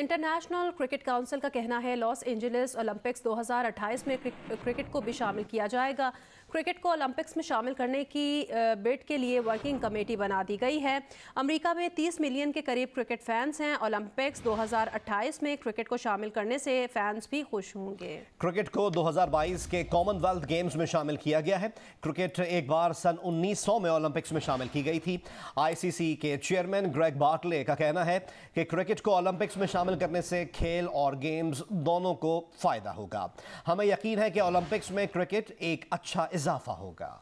international cricket council का कहना है लॉस एंजलिस ओलंपिक्स 2028 में क्रिकेट को भी शामिल किया जाएगा क्रिकेट को ओलंपिक्स में शामिल करने की बिड के लिए वर्किंग कमेटी बना दी गई है अमेरिका में 30 मिलियन के करीब क्रिकेट फैंस हैं ओलंपिक्स 2028 में क्रिकेट को शामिल करने से फैंस भी खुश होंगे क्रिकेट को 2022 के कॉमनवेल्थ गेम्स में शामिल किया गया है क्रिकेट एक बार सन उन्नीस में ओलंपिक्स में शामिल की गई थी आई के चेयरमैन ग्रेग बार्टले का कहना है कि क्रिकेट को ओलंपिक्स में शामिल करने से खेल और गेम्स दोनों को फायदा होगा हमें यकीन है कि ओलंपिक्स में क्रिकेट एक अच्छा इजाफा होगा